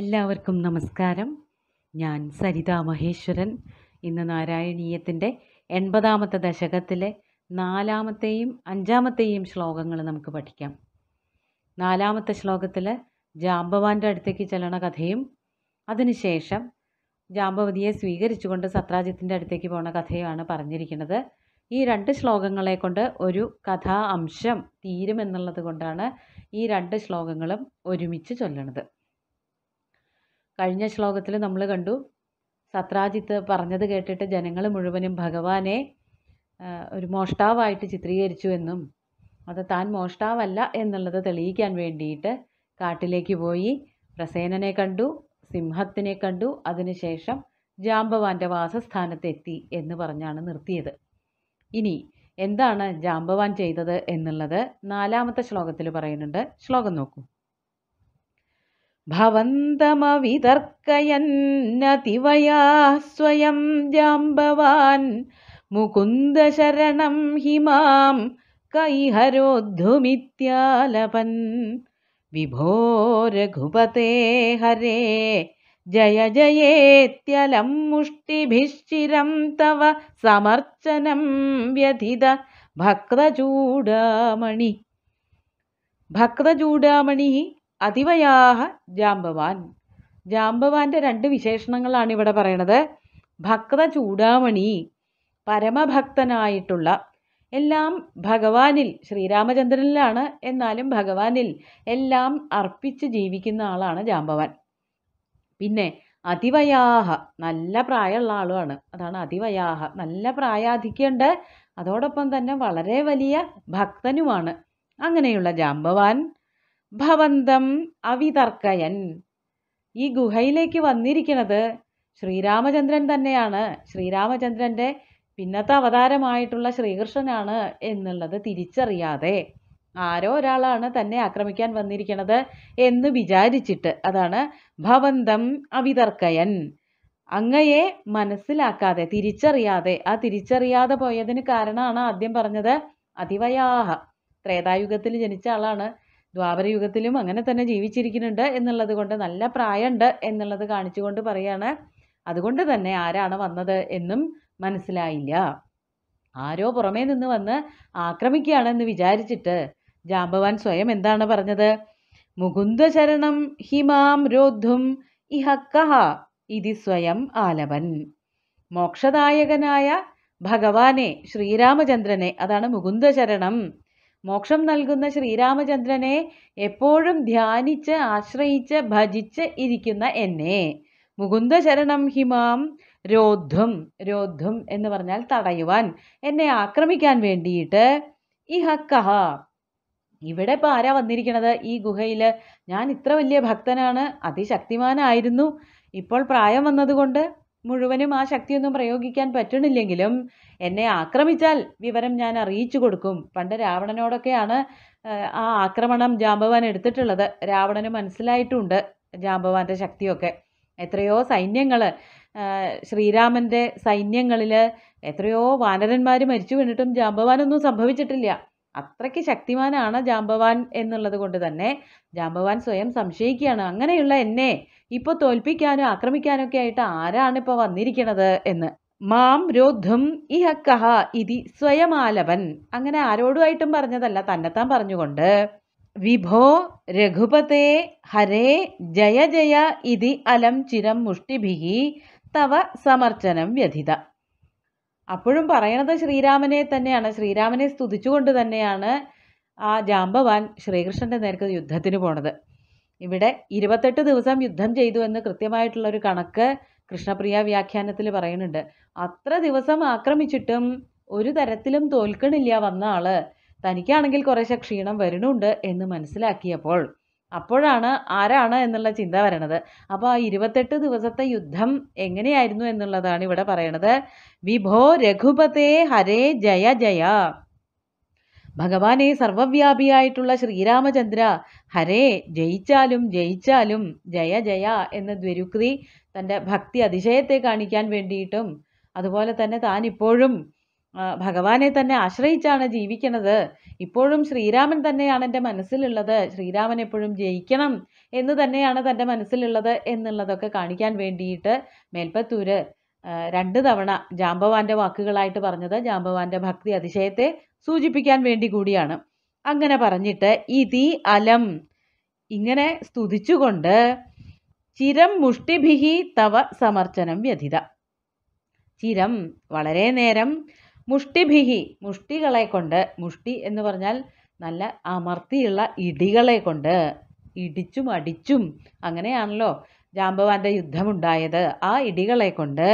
എല്ലാവർക്കും നമസ്കാരം ഞാൻ സരിതാ മഹേശ്വരൻ ഇന്ന് നാരായണീയത്തിൻ്റെ എൺപതാമത്തെ ദശകത്തിലെ നാലാമത്തെയും അഞ്ചാമത്തെയും ശ്ലോകങ്ങൾ നമുക്ക് പഠിക്കാം നാലാമത്തെ ശ്ലോകത്തിൽ ജാംബവാൻ്റെ അടുത്തേക്ക് ചെല്ലണ കഥയും അതിനുശേഷം ജാംബവതിയെ സ്വീകരിച്ചുകൊണ്ട് സത്രാജിത്തിൻ്റെ അടുത്തേക്ക് പോണ കഥയുമാണ് പറഞ്ഞിരിക്കുന്നത് ഈ രണ്ട് ശ്ലോകങ്ങളെ കൊണ്ട് ഒരു കഥാ അംശം തീരുമെന്നുള്ളത് കൊണ്ടാണ് ഈ രണ്ട് ശ്ലോകങ്ങളും ഒരുമിച്ച് ചൊല്ലണത് കഴിഞ്ഞ ശ്ലോകത്തിൽ നമ്മൾ കണ്ടു സത്രാജിത്ത് പറഞ്ഞത് കേട്ടിട്ട് ജനങ്ങൾ മുഴുവനും ഭഗവാനെ ഒരു മോഷ്ടാവായിട്ട് ചിത്രീകരിച്ചു എന്നും അത് താൻ മോഷ്ടാവല്ല എന്നുള്ളത് തെളിയിക്കാൻ വേണ്ടിയിട്ട് കാട്ടിലേക്ക് പോയി പ്രസേനനെ കണ്ടു സിംഹത്തിനെ കണ്ടു അതിനുശേഷം ജാമ്പവാന്റെ വാസസ്ഥാനത്തെത്തി എന്ന് പറഞ്ഞാണ് നിർത്തിയത് ഇനി എന്താണ് ജാമ്പവാൻ ചെയ്തത് എന്നുള്ളത് നാലാമത്തെ ശ്ലോകത്തിൽ പറയുന്നുണ്ട് ശ്ലോകം നോക്കൂ भवन्तमवितर्कयन्तिवया स्वयं जाम्बवान् मुकुन्दशरणं हि मां कैहरोद्धुमित्यालपन् विभो रघुपते हरे जय जयेत्यलं मुष्टिभिश्चिरं तव समर्चनं व्यथित भक्तचूडामणि भक्तचूडामणिः അതിവയാഹ ജാമ്പവാൻ ജാമ്പവാൻ്റെ രണ്ട് വിശേഷണങ്ങളാണ് ഇവിടെ പറയണത് ഭക്ത ചൂടാമണി പരമഭക്തനായിട്ടുള്ള എല്ലാം ഭഗവാനിൽ ശ്രീരാമചന്ദ്രനിലാണ് എന്നാലും ഭഗവാനിൽ എല്ലാം അർപ്പിച്ച് ജീവിക്കുന്ന ആളാണ് ജാമ്പവാൻ പിന്നെ അതിവയാഹ നല്ല പ്രായമുള്ള ആളുമാണ് അതാണ് അതിവയാഹ നല്ല പ്രായാധിക്യമുണ്ട് അതോടൊപ്പം തന്നെ വളരെ വലിയ ഭക്തനുമാണ് അങ്ങനെയുള്ള ജാമ്പവാൻ ഭവന്തം അവിതർക്കയൻ ഈ ഗുഹയിലേക്ക് വന്നിരിക്കുന്നത് ശ്രീരാമചന്ദ്രൻ തന്നെയാണ് ശ്രീരാമചന്ദ്രൻ്റെ പിന്നത്തെ അവതാരമായിട്ടുള്ള ശ്രീകൃഷ്ണനാണ് എന്നുള്ളത് തിരിച്ചറിയാതെ ആരോ ഒരാളാണ് തന്നെ ആക്രമിക്കാൻ വന്നിരിക്കുന്നത് എന്ന് വിചാരിച്ചിട്ട് അതാണ് ഭവന്തം അവിതർക്കയൻ അങ്ങയെ മനസ്സിലാക്കാതെ തിരിച്ചറിയാതെ ആ തിരിച്ചറിയാതെ പോയതിന് കാരണമാണ് ആദ്യം പറഞ്ഞത് അതിവയാഹ ത്രേതായുഗത്തിൽ ജനിച്ച ആളാണ് ദ്വാപരയുഗത്തിലും അങ്ങനെ തന്നെ ജീവിച്ചിരിക്കുന്നുണ്ട് എന്നുള്ളത് കൊണ്ട് നല്ല പ്രായമുണ്ട് എന്നുള്ളത് കാണിച്ചുകൊണ്ട് പറയാണ് അതുകൊണ്ട് തന്നെ ആരാണ് വന്നത് എന്നും മനസ്സിലായില്ല ആരോ പുറമേ നിന്ന് വന്ന് എന്ന് വിചാരിച്ചിട്ട് ജാമ്പവാൻ സ്വയം എന്താണ് പറഞ്ഞത് ചരണം ഹിമാം രോദ്ധും ഇഹക്കഹ ഇതി സ്വയം ആലവൻ മോക്ഷദായകനായ ഭഗവാനെ ശ്രീരാമചന്ദ്രനെ അതാണ് ചരണം മോക്ഷം നൽകുന്ന ശ്രീരാമചന്ദ്രനെ എപ്പോഴും ധ്യാനിച്ച് ആശ്രയിച്ച് ഭജിച്ച് ഇരിക്കുന്ന എന്നെ മുകുന്ദശരണം ഹിമാം രോദ്ധം രോദ്ധം എന്ന് പറഞ്ഞാൽ തടയുവാൻ എന്നെ ആക്രമിക്കാൻ വേണ്ടിയിട്ട് ഇഹക്കഹ ഇവിടെ ഇപ്പോൾ ആരാ വന്നിരിക്കണത് ഈ ഗുഹയിൽ ഞാൻ ഇത്ര വലിയ ഭക്തനാണ് അതിശക്തിമാനായിരുന്നു ഇപ്പോൾ പ്രായം വന്നതുകൊണ്ട് മുഴുവനും ആ ശക്തിയൊന്നും പ്രയോഗിക്കാൻ പറ്റണില്ലെങ്കിലും എന്നെ ആക്രമിച്ചാൽ വിവരം ഞാൻ അറിയിച്ചു കൊടുക്കും പണ്ട് രാവണനോടൊക്കെയാണ് ആ ആക്രമണം ജാമ്പവാൻ എടുത്തിട്ടുള്ളത് രാവണന് മനസ്സിലായിട്ടുണ്ട് ജാമ്പവാന്റെ ശക്തിയൊക്കെ എത്രയോ സൈന്യങ്ങൾ ശ്രീരാമൻ്റെ സൈന്യങ്ങളിൽ എത്രയോ വാനരന്മാർ മരിച്ചു വീണിട്ടും ജാമ്പവാനൊന്നും സംഭവിച്ചിട്ടില്ല അത്രയ്ക്ക് ശക്തിമാനാണ് ജാമ്പവാൻ എന്നുള്ളത് കൊണ്ട് തന്നെ ജാമ്പവാൻ സ്വയം സംശയിക്കുകയാണ് അങ്ങനെയുള്ള എന്നെ ഇപ്പൊ തോൽപ്പിക്കാനും ആക്രമിക്കാനും ഒക്കെ ആയിട്ട് ആരാണ് ഇപ്പൊ വന്നിരിക്കണത് എന്ന് മാം രോദ്ധം ഇഹ കഹ ഇതി സ്വയമാലവൻ അങ്ങനെ ആരോടുമായിട്ടും പറഞ്ഞതല്ല തന്നെത്താൻ പറഞ്ഞുകൊണ്ട് വിഭോ രഘുപതേ ഹരേ ജയ ജയ ഇതി അലം ചിരം മുഷ്ടിഭിഹി തവ സമർച്ചനം വ്യഥിത അപ്പോഴും പറയണത് ശ്രീരാമനെ തന്നെയാണ് ശ്രീരാമനെ സ്തുതിച്ചുകൊണ്ട് തന്നെയാണ് ആ ജാമ്പവാൻ ശ്രീകൃഷ്ണൻ്റെ നേർക്ക് യുദ്ധത്തിന് പോണത് ഇവിടെ ഇരുപത്തെട്ട് ദിവസം യുദ്ധം ചെയ്തു എന്ന് കൃത്യമായിട്ടുള്ളൊരു കണക്ക് കൃഷ്ണപ്രിയ വ്യാഖ്യാനത്തിൽ പറയുന്നുണ്ട് അത്ര ദിവസം ആക്രമിച്ചിട്ടും ഒരു തരത്തിലും തോൽക്കണില്ല വന്ന ആള് തനിക്കാണെങ്കിൽ കുറേശ്ശെ ക്ഷീണം വരുന്നുണ്ട് എന്ന് മനസ്സിലാക്കിയപ്പോൾ അപ്പോഴാണ് ആരാണ് എന്നുള്ള ചിന്ത വരണത് അപ്പോൾ ആ ഇരുപത്തെട്ട് ദിവസത്തെ യുദ്ധം എങ്ങനെയായിരുന്നു എന്നുള്ളതാണ് ഇവിടെ പറയണത് വിഭോ രഘുപതേ ഹരേ ജയ ജയ ഭഗവാനെ സർവവ്യാപിയായിട്ടുള്ള ശ്രീരാമചന്ദ്ര ഹരേ ജയിച്ചാലും ജയിച്ചാലും ജയ ജയ എന്ന് ദ്വരുക്തി തൻ്റെ ഭക്തി അതിശയത്തെ കാണിക്കാൻ വേണ്ടിയിട്ടും അതുപോലെ തന്നെ താനിപ്പോഴും ഇപ്പോഴും ഭഗവാനെ തന്നെ ആശ്രയിച്ചാണ് ജീവിക്കുന്നത് ഇപ്പോഴും ശ്രീരാമൻ തന്നെയാണ് എൻ്റെ മനസ്സിലുള്ളത് ശ്രീരാമൻ എപ്പോഴും ജയിക്കണം എന്ന് തന്നെയാണ് തൻ്റെ മനസ്സിലുള്ളത് എന്നുള്ളതൊക്കെ കാണിക്കാൻ വേണ്ടിയിട്ട് മേൽപ്പത്തൂര് രണ്ട് തവണ ജാമ്പവാന്റെ വാക്കുകളായിട്ട് പറഞ്ഞത് ജാമ്പവാന്റെ ഭക്തി അതിശയത്തെ സൂചിപ്പിക്കാൻ വേണ്ടി കൂടിയാണ് അങ്ങനെ പറഞ്ഞിട്ട് ഇതി അലം ഇങ്ങനെ സ്തുതിച്ചുകൊണ്ട് ചിരം മുഷ്ടിഭിഹി തവ സമർച്ചനം വ്യഥിത ചിരം വളരെ നേരം മുഷ്ടിഭിഹി മുഷ്ടികളെ കൊണ്ട് മുഷ്ടി എന്ന് പറഞ്ഞാൽ നല്ല അമർത്തിയുള്ള ഇടികളെ കൊണ്ട് ഇടിച്ചും അടിച്ചും അങ്ങനെയാണല്ലോ ജാമ്പവാന്റെ യുദ്ധമുണ്ടായത് ആ ഇടികളെ കൊണ്ട്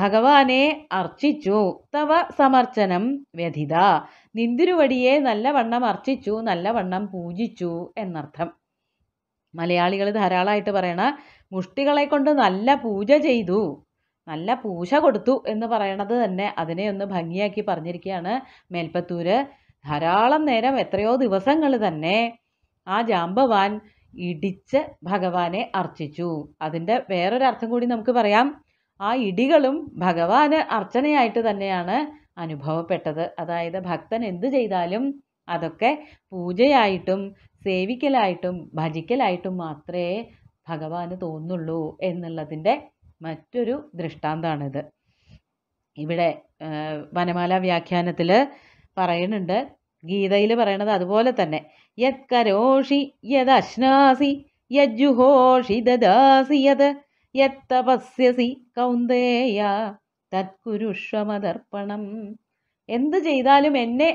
ഭഗവാനെ അർച്ചിച്ചു തവ സമർച്ചനം വ്യഥിത നിന്തിരുവടിയെ നല്ലവണ്ണം അർച്ചിച്ചു നല്ലവണ്ണം പൂജിച്ചു എന്നർത്ഥം മലയാളികൾ ധാരാളമായിട്ട് പറയണ മുഷ്ടികളെ കൊണ്ട് നല്ല പൂജ ചെയ്തു നല്ല പൂശ കൊടുത്തു എന്ന് പറയണത് തന്നെ അതിനെ ഒന്ന് ഭംഗിയാക്കി പറഞ്ഞിരിക്കുകയാണ് മേൽപ്പത്തൂര് ധാരാളം നേരം എത്രയോ ദിവസങ്ങൾ തന്നെ ആ ജാമ്പവാൻ ഇടിച്ച് ഭഗവാനെ അർച്ചിച്ചു അതിൻ്റെ വേറൊരർത്ഥം കൂടി നമുക്ക് പറയാം ആ ഇടികളും ഭഗവാന് അർച്ചനയായിട്ട് തന്നെയാണ് അനുഭവപ്പെട്ടത് അതായത് ഭക്തൻ എന്ത് ചെയ്താലും അതൊക്കെ പൂജയായിട്ടും സേവിക്കലായിട്ടും ഭജിക്കലായിട്ടും മാത്രമേ ഭഗവാന് തോന്നുള്ളൂ എന്നുള്ളതിൻ്റെ മറ്റൊരു ദൃഷ്ടാന്തമാണിത് ഇവിടെ വനമാല വ്യാഖ്യാനത്തിൽ പറയുന്നുണ്ട് ഗീതയിൽ പറയണത് അതുപോലെ തന്നെ യത് കരോഷി യത് അശ്നാസി യജ്ജുഹോഷി ദദാസി യത് യത് തപസ്യസി കൗന്ദേയ തത്കുരുഷമതർപ്പണം എന്ത് ചെയ്താലും എന്നെ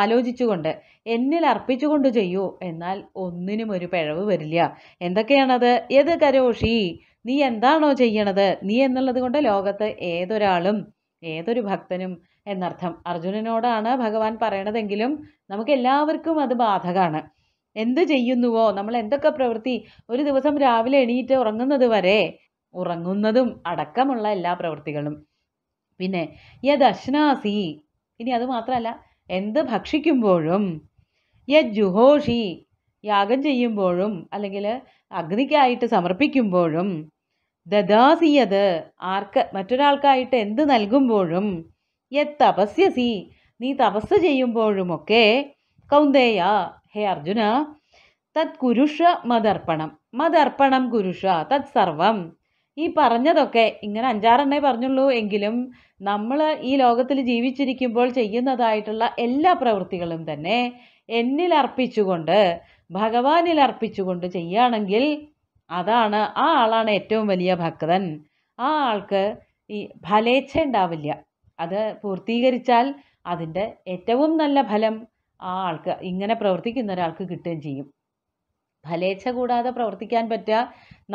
ആലോചിച്ചുകൊണ്ട് എന്നിൽ അർപ്പിച്ചുകൊണ്ട് ചെയ്യൂ എന്നാൽ ഒന്നിനും ഒരു പിഴവ് വരില്ല എന്തൊക്കെയാണത് യത് കരോഷി നീ എന്താണോ ചെയ്യണത് നീ എന്നുള്ളത് കൊണ്ട് ലോകത്ത് ഏതൊരാളും ഏതൊരു ഭക്തനും എന്നർത്ഥം അർജുനനോടാണ് ഭഗവാൻ പറയണതെങ്കിലും നമുക്ക് എല്ലാവർക്കും അത് ബാധകമാണ് എന്ത് ചെയ്യുന്നുവോ നമ്മൾ എന്തൊക്കെ പ്രവൃത്തി ഒരു ദിവസം രാവിലെ എണീറ്റ് ഉറങ്ങുന്നത് വരെ ഉറങ്ങുന്നതും അടക്കമുള്ള എല്ലാ പ്രവൃത്തികളും പിന്നെ യദശ്നാസി ഇനി അത് മാത്രമല്ല എന്ത് ഭക്ഷിക്കുമ്പോഴും യജ്ജുഹോഷി യാഗം ചെയ്യുമ്പോഴും അല്ലെങ്കിൽ അഗ്നിക്കായിട്ട് സമർപ്പിക്കുമ്പോഴും ദദാസിയത് ആർക്ക് മറ്റൊരാൾക്കായിട്ട് എന്ത് നൽകുമ്പോഴും യത് തപസ്യസി നീ തപസ് ചെയ്യുമ്പോഴുമൊക്കെ കൗന്ദേയ ഹേ അർജുന തത് കുരുഷ മതർപ്പണം മതർപ്പണം കുരുഷ തത് സർവം ഈ പറഞ്ഞതൊക്കെ ഇങ്ങനെ അഞ്ചാറെണ്ണേ പറഞ്ഞുള്ളൂ എങ്കിലും നമ്മൾ ഈ ലോകത്തിൽ ജീവിച്ചിരിക്കുമ്പോൾ ചെയ്യുന്നതായിട്ടുള്ള എല്ലാ പ്രവൃത്തികളും തന്നെ എന്നിൽ അർപ്പിച്ചുകൊണ്ട് ഭഗവാനിൽ അർപ്പിച്ചുകൊണ്ട് ചെയ്യുകയാണെങ്കിൽ അതാണ് ആ ആളാണ് ഏറ്റവും വലിയ ഭക്തൻ ആ ആൾക്ക് ഈ ഫലേച്ഛ ഉണ്ടാവില്ല അത് പൂർത്തീകരിച്ചാൽ അതിൻ്റെ ഏറ്റവും നല്ല ഫലം ആ ആൾക്ക് ഇങ്ങനെ പ്രവർത്തിക്കുന്ന ഒരാൾക്ക് കിട്ടുകയും ചെയ്യും ഫലേച്ഛ കൂടാതെ പ്രവർത്തിക്കാൻ പറ്റുക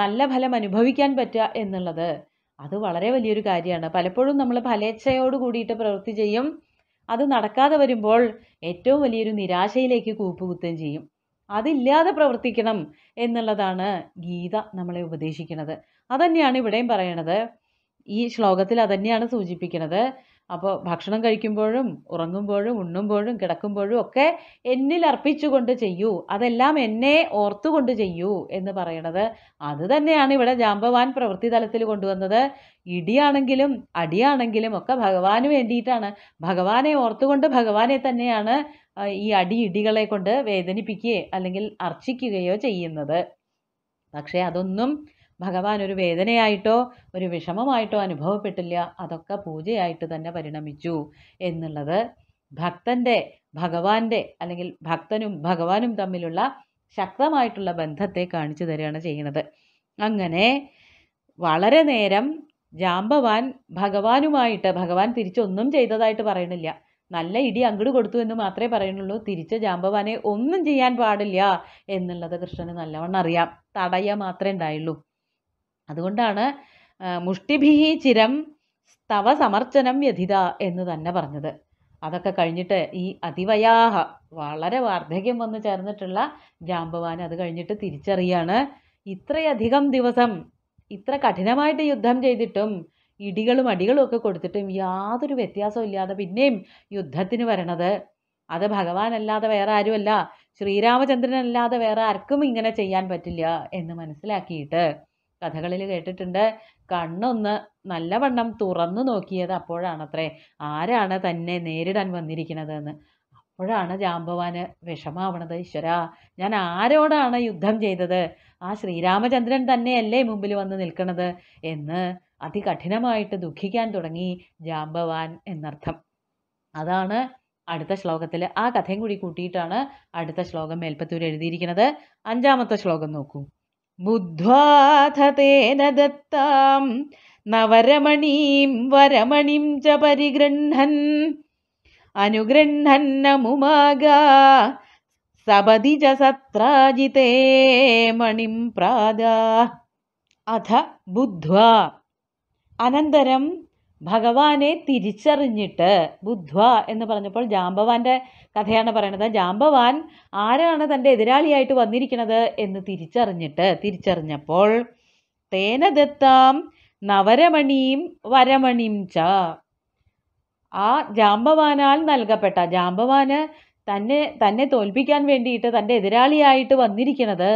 നല്ല ഫലം അനുഭവിക്കാൻ പറ്റുക എന്നുള്ളത് അത് വളരെ വലിയൊരു കാര്യമാണ് പലപ്പോഴും നമ്മൾ ഫലേച്ഛയോട് കൂടിയിട്ട് പ്രവൃത്തി ചെയ്യും അത് നടക്കാതെ വരുമ്പോൾ ഏറ്റവും വലിയൊരു നിരാശയിലേക്ക് കൂപ്പുകുത്തുകയും ചെയ്യും അതില്ലാതെ പ്രവർത്തിക്കണം എന്നുള്ളതാണ് ഗീത നമ്മളെ ഉപദേശിക്കുന്നത് അതന്നെയാണ് ഇവിടെയും പറയണത് ഈ ശ്ലോകത്തിൽ അതന്നെയാണ് സൂചിപ്പിക്കുന്നത് അപ്പോൾ ഭക്ഷണം കഴിക്കുമ്പോഴും ഉറങ്ങുമ്പോഴും ഉണ്ണുമ്പോഴും കിടക്കുമ്പോഴും ഒക്കെ എന്നിൽ അർപ്പിച്ചുകൊണ്ട് ചെയ്യൂ അതെല്ലാം എന്നെ ഓർത്തുകൊണ്ട് ചെയ്യൂ എന്ന് പറയണത് അത് തന്നെയാണ് ഇവിടെ ജാമ്പവാൻ പ്രവൃത്തി തലത്തിൽ കൊണ്ടുവന്നത് ഇടിയാണെങ്കിലും അടിയാണെങ്കിലും ഒക്കെ ഭഗവാന് വേണ്ടിയിട്ടാണ് ഭഗവാനെ ഓർത്തുകൊണ്ട് ഭഗവാനെ തന്നെയാണ് ഈ അടി ഇടികളെ കൊണ്ട് വേദനിപ്പിക്കുകയോ അല്ലെങ്കിൽ അർച്ചിക്കുകയോ ചെയ്യുന്നത് പക്ഷേ അതൊന്നും ഭഗവാൻ ഒരു വേദനയായിട്ടോ ഒരു വിഷമമായിട്ടോ അനുഭവപ്പെട്ടില്ല അതൊക്കെ പൂജയായിട്ട് തന്നെ പരിണമിച്ചു എന്നുള്ളത് ഭക്തൻ്റെ ഭഗവാന്റെ അല്ലെങ്കിൽ ഭക്തനും ഭഗവാനും തമ്മിലുള്ള ശക്തമായിട്ടുള്ള ബന്ധത്തെ കാണിച്ചു തരികയാണ് ചെയ്യുന്നത് അങ്ങനെ വളരെ നേരം ജാമ്പവാൻ ഭഗവാനുമായിട്ട് ഭഗവാൻ തിരിച്ചൊന്നും ചെയ്തതായിട്ട് പറയണില്ല നല്ല ഇടി അങ്ങോട്ട് കൊടുത്തു എന്ന് മാത്രമേ പറയുന്നുള്ളൂ തിരിച്ച് ജാമ്പവാനെ ഒന്നും ചെയ്യാൻ പാടില്ല എന്നുള്ളത് കൃഷ്ണന് നല്ലവണ്ണം അറിയാം തടയ മാത്രമേ ഉണ്ടായുള്ളൂ അതുകൊണ്ടാണ് മുഷ്ടിഭിഹി ചിരം സ്തവ സമർച്ചനം വ്യഥിത എന്ന് തന്നെ പറഞ്ഞത് അതൊക്കെ കഴിഞ്ഞിട്ട് ഈ അതിവയാഹ വളരെ വാർദ്ധക്യം വന്ന് ചേർന്നിട്ടുള്ള ജാമ്പവാൻ അത് കഴിഞ്ഞിട്ട് തിരിച്ചറിയാണ് ഇത്രയധികം ദിവസം ഇത്ര കഠിനമായിട്ട് യുദ്ധം ചെയ്തിട്ടും ഇടികളും അടികളും ഒക്കെ കൊടുത്തിട്ടും യാതൊരു വ്യത്യാസവും ഇല്ലാതെ പിന്നെയും യുദ്ധത്തിന് വരണത് അത് ഭഗവാനല്ലാതെ വേറെ ആരുമല്ല ശ്രീരാമചന്ദ്രനല്ലാതെ വേറെ ആർക്കും ഇങ്ങനെ ചെയ്യാൻ പറ്റില്ല എന്ന് മനസ്സിലാക്കിയിട്ട് കഥകളിൽ കേട്ടിട്ടുണ്ട് കണ്ണൊന്ന് നല്ലവണ്ണം തുറന്നു നോക്കിയത് അപ്പോഴാണത്രേ ആരാണ് തന്നെ നേരിടാൻ എന്ന് അപ്പോഴാണ് ജാമ്പവാന് വിഷമാവണത് ഈശ്വര ഞാൻ ആരോടാണ് യുദ്ധം ചെയ്തത് ആ ശ്രീരാമചന്ദ്രൻ തന്നെയല്ലേ മുമ്പിൽ വന്ന് നിൽക്കണത് എന്ന് അതികഠിനമായിട്ട് ദുഃഖിക്കാൻ തുടങ്ങി ജാമ്പവാൻ എന്നർത്ഥം അതാണ് അടുത്ത ശ്ലോകത്തിൽ ആ കഥയും കൂടി കൂട്ടിയിട്ടാണ് അടുത്ത ശ്ലോകം മേൽപ്പത്തൂർ എഴുതിയിരിക്കുന്നത് അഞ്ചാമത്തെ ശ്ലോകം നോക്കൂ बुद्ध्वाथ तेन दत्तां नवरमणिं वरमणिं च परिगृह्णन् अनुगृह्णन्नमुमागा च सत्राजिते मणिं प्रादा अथ बुद्ध्वा अनन्तरं ഭഗവാനെ തിരിച്ചറിഞ്ഞിട്ട് ബുദ്ധ എന്ന് പറഞ്ഞപ്പോൾ ജാംബവാൻ്റെ കഥയാണ് പറയണത് ജാംബവാൻ ആരാണ് തൻ്റെ എതിരാളിയായിട്ട് വന്നിരിക്കുന്നത് എന്ന് തിരിച്ചറിഞ്ഞിട്ട് തിരിച്ചറിഞ്ഞപ്പോൾ തേനദത്താം നവരമണിയും വരമണിയും ച ആ ജാമ്പവാനാൽ നൽകപ്പെട്ട ജാമ്പവാന് തന്നെ തന്നെ തോൽപ്പിക്കാൻ വേണ്ടിയിട്ട് തൻ്റെ എതിരാളിയായിട്ട് വന്നിരിക്കുന്നത്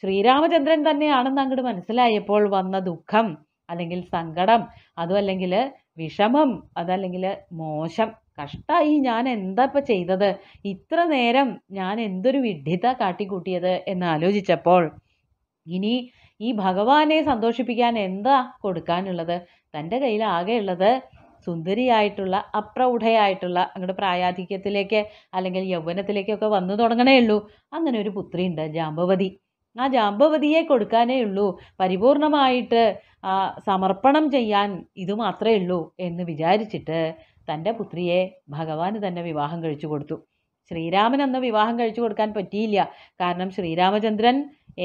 ശ്രീരാമചന്ദ്രൻ തന്നെയാണെന്ന് അങ്ങോട്ട് മനസ്സിലായപ്പോൾ വന്ന ദുഃഖം അല്ലെങ്കിൽ സങ്കടം അതുമല്ലെങ്കിൽ അല്ലെങ്കിൽ വിഷമം അതല്ലെങ്കിൽ മോശം കഷ്ടമായി ഞാൻ എന്താ ഇപ്പം ചെയ്തത് ഇത്ര നേരം ഞാൻ എന്തൊരു വിഡ്ഢിത കാട്ടിക്കൂട്ടിയത് എന്ന് ആലോചിച്ചപ്പോൾ ഇനി ഈ ഭഗവാനെ സന്തോഷിപ്പിക്കാൻ എന്താ കൊടുക്കാനുള്ളത് തൻ്റെ കയ്യിൽ ആകെയുള്ളത് സുന്ദരിയായിട്ടുള്ള അപ്രൗഢയായിട്ടുള്ള അങ്ങോട്ട് പ്രായാധിക്യത്തിലേക്ക് അല്ലെങ്കിൽ യൗവനത്തിലേക്കൊക്കെ വന്നു തുടങ്ങണേ ഉള്ളൂ അങ്ങനെ ഒരു പുത്രിയുണ്ട് ജാമ്പവതി ആ ജാമ്പവതിയെ കൊടുക്കാനേ ഉള്ളൂ പരിപൂർണമായിട്ട് സമർപ്പണം ചെയ്യാൻ ഇത് മാത്രമേ ഉള്ളൂ എന്ന് വിചാരിച്ചിട്ട് തൻ്റെ പുത്രിയെ ഭഗവാന് തന്നെ വിവാഹം കഴിച്ചു കൊടുത്തു ശ്രീരാമൻ അന്ന് വിവാഹം കഴിച്ചു കൊടുക്കാൻ പറ്റിയില്ല കാരണം ശ്രീരാമചന്ദ്രൻ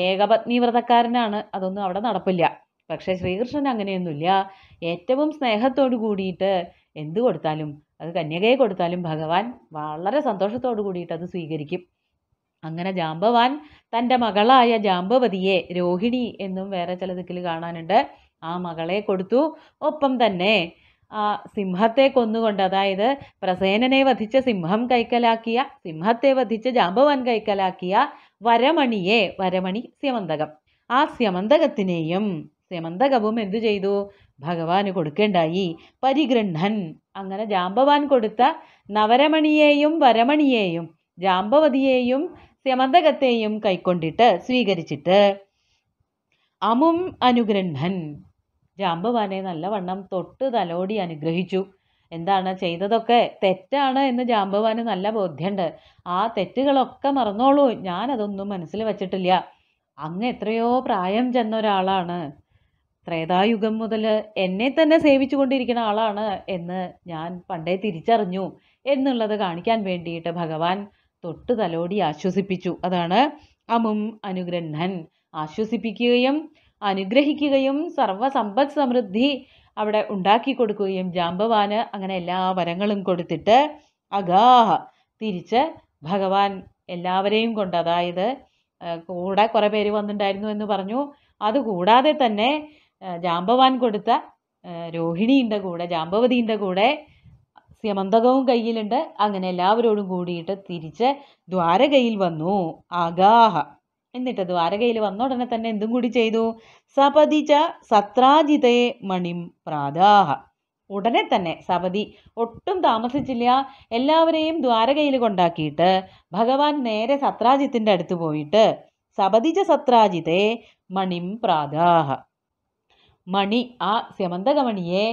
ഏകപത്നി വ്രതക്കാരനാണ് അതൊന്നും അവിടെ നടപ്പില്ല പക്ഷേ ശ്രീകൃഷ്ണൻ അങ്ങനെയൊന്നുമില്ല ഏറ്റവും സ്നേഹത്തോടു കൂടിയിട്ട് എന്ത് കൊടുത്താലും അത് കന്യകയെ കൊടുത്താലും ഭഗവാൻ വളരെ സന്തോഷത്തോടു കൂടിയിട്ട് അത് സ്വീകരിക്കും അങ്ങനെ ജാമ്പവാൻ തൻ്റെ മകളായ ജാമ്പവതിയെ രോഹിണി എന്നും വേറെ ചില ദിക്കിൽ കാണാനുണ്ട് ആ മകളെ കൊടുത്തു ഒപ്പം തന്നെ ആ സിംഹത്തെ കൊന്നുകൊണ്ട് അതായത് പ്രസേനനെ വധിച്ച സിംഹം കൈക്കലാക്കിയ സിംഹത്തെ വധിച്ച ജാമ്പവാൻ കൈക്കലാക്കിയ വരമണിയെ വരമണി സ്യമന്തകം ആ സ്യമന്തകത്തിനെയും സ്യമന്തകവും എന്തു ചെയ്തു ഭഗവാന് കൊടുക്കേണ്ടായി പരിഗൃഹൻ അങ്ങനെ ജാമ്പവാൻ കൊടുത്ത നവരമണിയെയും വരമണിയെയും ജാമ്പവതിയെയും സ്യമന്തകത്തെയും കൈക്കൊണ്ടിട്ട് സ്വീകരിച്ചിട്ട് അമും അനുഗ്രഹൻ ജാമ്പവാനെ നല്ലവണ്ണം തൊട്ട് തലോടി അനുഗ്രഹിച്ചു എന്താണ് ചെയ്തതൊക്കെ തെറ്റാണ് എന്ന് ജാമ്പവാന് നല്ല ബോധ്യമുണ്ട് ആ തെറ്റുകളൊക്കെ മറന്നോളൂ ഞാനതൊന്നും മനസ്സിൽ വച്ചിട്ടില്ല അങ്ങ് എത്രയോ പ്രായം ചെന്ന ഒരാളാണ് ത്രേതായുഗം മുതൽ എന്നെ തന്നെ സേവിച്ചു കൊണ്ടിരിക്കുന്ന ആളാണ് എന്ന് ഞാൻ പണ്ടേ തിരിച്ചറിഞ്ഞു എന്നുള്ളത് കാണിക്കാൻ വേണ്ടിയിട്ട് ഭഗവാൻ തൊട്ട് തലോടി ആശ്വസിപ്പിച്ചു അതാണ് അമും അനുഗ്രഹൻ ആശ്വസിപ്പിക്കുകയും അനുഗ്രഹിക്കുകയും സർവസമ്പദ് സമൃദ്ധി അവിടെ ഉണ്ടാക്കി കൊടുക്കുകയും ജാമ്പവാന് അങ്ങനെ എല്ലാ വരങ്ങളും കൊടുത്തിട്ട് അഗാഹ തിരിച്ച് ഭഗവാൻ എല്ലാവരെയും കൊണ്ട് അതായത് കൂടെ കുറേ പേര് വന്നിട്ടുണ്ടായിരുന്നു എന്ന് പറഞ്ഞു അതുകൂടാതെ തന്നെ ജാമ്പവാൻ കൊടുത്ത രോഹിണിയുടെ കൂടെ ജാമ്പവതിൻ്റെ കൂടെ സ്യമന്തകവും കയ്യിലുണ്ട് അങ്ങനെ എല്ലാവരോടും കൂടിയിട്ട് തിരിച്ച് ദ്വാരകയിൽ വന്നു ആഗാഹ എന്നിട്ട് ദ്വാരകയിൽ വന്ന ഉടനെ തന്നെ എന്തും കൂടി ചെയ്തു സപതി സത്രാജിതയെ സത്രാജിതേ മണിം പ്രാതാഹ ഉടനെ തന്നെ സപതി ഒട്ടും താമസിച്ചില്ല എല്ലാവരെയും ദ്വാരകയിൽ കൊണ്ടാക്കിയിട്ട് ഭഗവാൻ നേരെ സത്രാജിത്തിൻ്റെ അടുത്ത് പോയിട്ട് സപതിജ സത്രാജിതേ മണിം പ്രാതാഹ മണി ആ സ്യമന്തകമണിയെ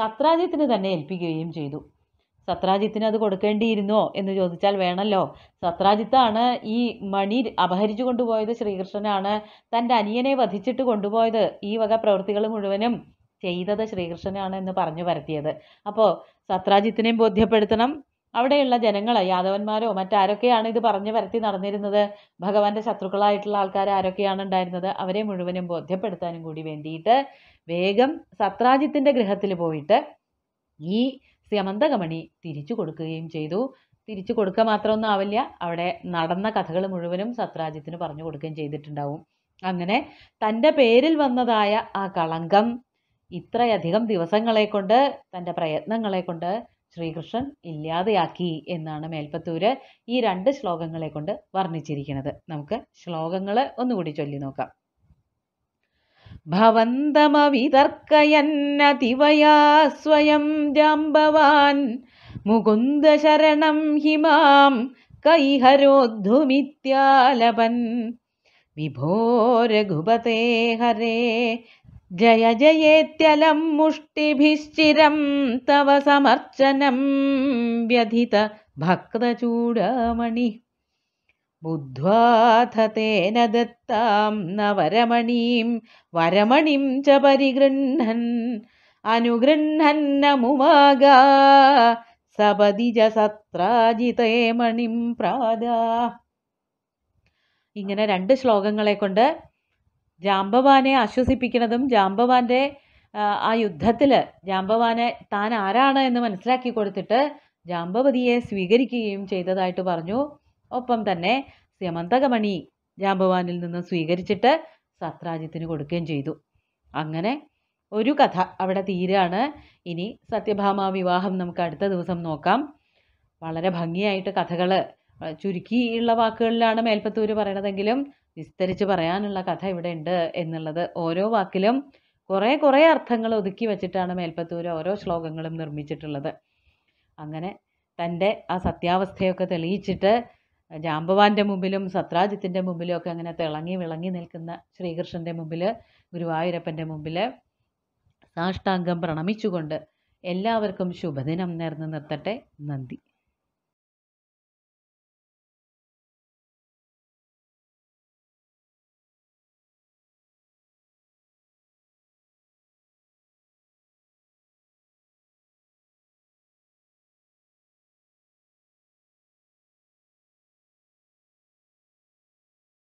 സത്രാജിത്തിന് തന്നെ ഏൽപ്പിക്കുകയും ചെയ്തു സത്രാജിത്തിന് അത് കൊടുക്കേണ്ടിയിരുന്നോ എന്ന് ചോദിച്ചാൽ വേണമല്ലോ സത്രാജിത്താണ് ഈ മണി അപഹരിച്ചു കൊണ്ടുപോയത് ശ്രീകൃഷ്ണനാണ് തൻ്റെ അനിയനെ വധിച്ചിട്ട് കൊണ്ടുപോയത് ഈ വക പ്രവൃത്തികൾ മുഴുവനും ചെയ്തത് ശ്രീകൃഷ്ണനാണ് എന്ന് പറഞ്ഞു പരത്തിയത് അപ്പോൾ സത്രാജിത്തിനെയും ബോധ്യപ്പെടുത്തണം അവിടെയുള്ള ജനങ്ങൾ യാദവന്മാരോ മറ്റാരൊക്കെയാണ് ഇത് പറഞ്ഞു പരത്തി നടന്നിരുന്നത് ഭഗവാന്റെ ശത്രുക്കളായിട്ടുള്ള ആൾക്കാർ ആരൊക്കെയാണ് ഉണ്ടായിരുന്നത് അവരെ മുഴുവനും ബോധ്യപ്പെടുത്താനും കൂടി വേണ്ടിയിട്ട് വേഗം സത്രാജിത്തിൻ്റെ ഗൃഹത്തിൽ പോയിട്ട് ഈ സ്യമന്തകമണി തിരിച്ചു കൊടുക്കുകയും ചെയ്തു തിരിച്ചു കൊടുക്കുക മാത്രമൊന്നും ആവില്ല അവിടെ നടന്ന കഥകൾ മുഴുവനും സത്രാജിത്തിന് പറഞ്ഞു കൊടുക്കുകയും ചെയ്തിട്ടുണ്ടാവും അങ്ങനെ തൻ്റെ പേരിൽ വന്നതായ ആ കളങ്കം ഇത്രയധികം ദിവസങ്ങളെ കൊണ്ട് തൻ്റെ പ്രയത്നങ്ങളെ കൊണ്ട് ശ്രീകൃഷ്ണൻ ഇല്ലാതെയാക്കി എന്നാണ് മേൽപ്പത്തൂര് ഈ രണ്ട് ശ്ലോകങ്ങളെ കൊണ്ട് വർണ്ണിച്ചിരിക്കുന്നത് നമുക്ക് ശ്ലോകങ്ങൾ ഒന്നുകൂടി ചൊല്ലി നോക്കാം भवन्तमवितर्कयन्नतिवया स्वयं जाम्बवान् मुकुन्दशरणं हि मां कैहरोद्धुमित्यालपन् विभो रघुपते हरे जय जयेत्यलं मुष्टिभिश्चिरं तव समर्चनं व्यधित ബുദ്ധ്വാഥ തേന ദത്താം നവരമണീം വരമണിം ച പരിഗൃഹൻ അനുഗൃഹന്നമുമാഗ സപതിജ സത്രാജിതേ മണിം പ്രാത ഇങ്ങനെ രണ്ട് ശ്ലോകങ്ങളെ കൊണ്ട് ജാംബവാനെ ആശ്വസിപ്പിക്കുന്നതും ജാംബവാന്റെ ആ യുദ്ധത്തിൽ ജാംബവാനെ താൻ ആരാണ് എന്ന് മനസ്സിലാക്കി കൊടുത്തിട്ട് ജാംബവതിയെ സ്വീകരിക്കുകയും ചെയ്തതായിട്ട് പറഞ്ഞു ഒപ്പം തന്നെ സ്യമന്തകമണി ജാംബവാനിൽ നിന്ന് സ്വീകരിച്ചിട്ട് സത്രാജിത്തിന് കൊടുക്കുകയും ചെയ്തു അങ്ങനെ ഒരു കഥ അവിടെ തീരാണ് ഇനി സത്യഭാമ വിവാഹം നമുക്ക് അടുത്ത ദിവസം നോക്കാം വളരെ ഭംഗിയായിട്ട് കഥകൾ ചുരുക്കിയുള്ള വാക്കുകളിലാണ് മേൽപ്പത്തൂർ പറയണതെങ്കിലും വിസ്തരിച്ച് പറയാനുള്ള കഥ ഇവിടെ ഉണ്ട് എന്നുള്ളത് ഓരോ വാക്കിലും കുറേ കുറേ അർത്ഥങ്ങൾ ഒതുക്കി വെച്ചിട്ടാണ് മേൽപ്പത്തൂർ ഓരോ ശ്ലോകങ്ങളും നിർമ്മിച്ചിട്ടുള്ളത് അങ്ങനെ തൻ്റെ ആ സത്യാവസ്ഥയൊക്കെ തെളിയിച്ചിട്ട് ജാമ്പവാന്റെ മുമ്പിലും സത്രാജിത്തിൻ്റെ മുമ്പിലും ഒക്കെ അങ്ങനെ തിളങ്ങി വിളങ്ങി നിൽക്കുന്ന ശ്രീകൃഷ്ണൻ്റെ മുമ്പിൽ ഗുരുവായൂരപ്പൻ്റെ മുമ്പിൽ സാഷ്ടാംഗം പ്രണമിച്ചുകൊണ്ട് എല്ലാവർക്കും ശുഭദിനം നേർന്ന് നിർത്തട്ടെ നന്ദി